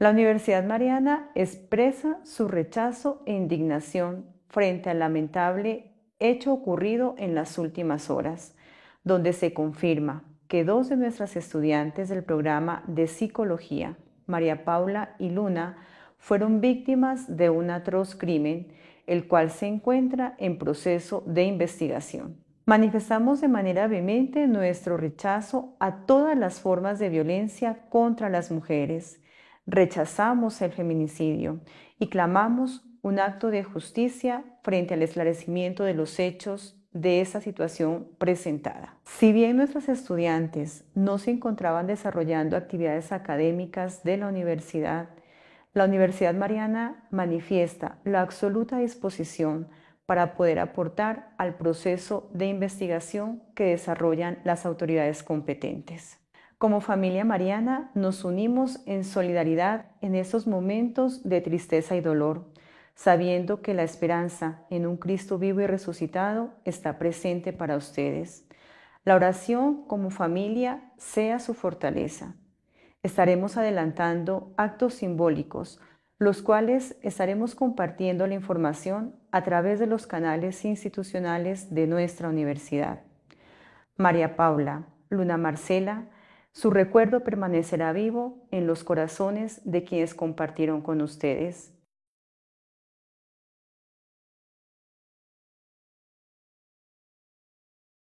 La Universidad Mariana expresa su rechazo e indignación frente al lamentable hecho ocurrido en las últimas horas, donde se confirma que dos de nuestras estudiantes del programa de psicología, María Paula y Luna, fueron víctimas de un atroz crimen, el cual se encuentra en proceso de investigación. Manifestamos de manera vehemente nuestro rechazo a todas las formas de violencia contra las mujeres Rechazamos el feminicidio y clamamos un acto de justicia frente al esclarecimiento de los hechos de esa situación presentada. Si bien nuestros estudiantes no se encontraban desarrollando actividades académicas de la universidad, la Universidad Mariana manifiesta la absoluta disposición para poder aportar al proceso de investigación que desarrollan las autoridades competentes. Como familia mariana nos unimos en solidaridad en esos momentos de tristeza y dolor, sabiendo que la esperanza en un Cristo vivo y resucitado está presente para ustedes. La oración como familia sea su fortaleza. Estaremos adelantando actos simbólicos, los cuales estaremos compartiendo la información a través de los canales institucionales de nuestra universidad. María Paula, Luna Marcela, su recuerdo permanecerá vivo en los corazones de quienes compartieron con ustedes.